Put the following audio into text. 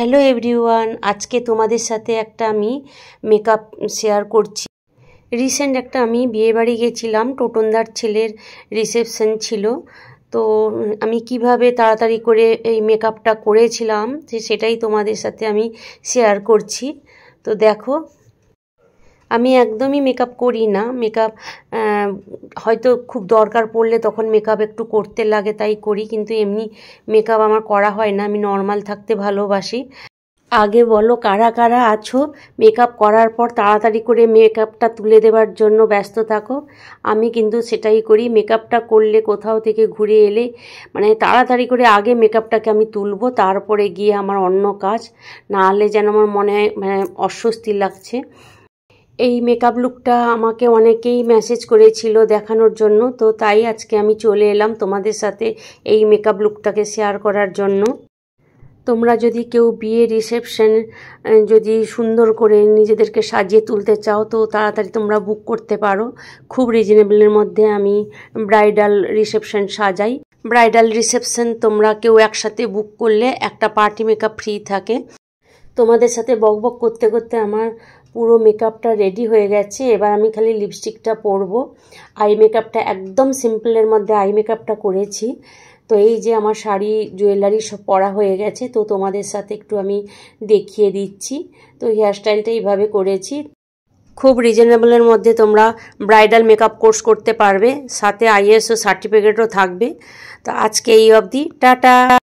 hello everyone আজকে তোমাদের সাথে একটা আমি মেকআপ শেয়ার করছি রিসেন্ট একটা আমি বিয়েবাড়ি গেছিলাম টোটনদার ছেলের রিসেপশন ছিল তো আমি কিভাবে তাড়াতাড়ি করে এই মেকআপটা করেছিলাম সেটাই তোমাদের সাথে আমি শেয়ার করছি তো দেখো আমি একদমই মেকআপ করি না মেকআপ হয়তো খুব দরকার পড়লে তখন মেকআপ একটু করতে লাগে তাই করি কিন্তু এমনি মেকআপ আমার করা হয় না আমি নর্মাল থাকতে ভালোবাসি আগে বলো কারা কারা আছো মেকআপ করার পর তাড়াতাড়ি করে মেকআপটা তুলে দেবার জন্য ব্যস্ত থাকো আমি কিন্তু সেটাই করি মেকআপটা করলে কোথাও থেকে ঘুরে এলে মানে তাড়াতাড়ি করে আগে মেকআপটাকে আমি তুলবো তারপরে গিয়ে আমার অন্য কাজ না হলে যেন আমার মনে হয় মানে অস্বস্তি লাগছে এই মেকআপ লুকটা আমাকে অনেকেই মেসেজ করেছিল দেখানোর জন্য তো তাই আজকে আমি চলে এলাম তোমাদের সাথে এই মেকআপ লুকটাকে শেয়ার করার জন্য তোমরা যদি কেউ বিয়ে রিসেপশন যদি সুন্দর করে নিজেদেরকে সাজিয়ে তুলতে চাও তো তাড়াতাড়ি তোমরা বুক করতে পারো খুব রিজনেবলের মধ্যে আমি ব্রাইডাল রিসেপশন সাজাই ব্রাইডাল রিসেপশন তোমরা কেউ একসাথে বুক করলে একটা পার্টি মেকআপ ফ্রি থাকে তোমাদের সাথে বক বক করতে করতে আমার পুরো মেকআপটা রেডি হয়ে গেছে এবার আমি খালি লিপস্টিকটা পরবো আই মেকআপটা একদম সিম্পলের মধ্যে আই মেকআপটা করেছি তো এই যে আমার শাড়ি জুয়েলারি সব পরা হয়ে গেছে তো তোমাদের সাথে একটু আমি দেখিয়ে দিচ্ছি তো হেয়ারস্টাইলটা এইভাবে করেছি খুব রিজনেবলের মধ্যে তোমরা ব্রাইডাল মেকআপ কোর্স করতে পারবে সাথে আইএসও সার্টিফিকেটও থাকবে তো আজকে এই অবধি টাটা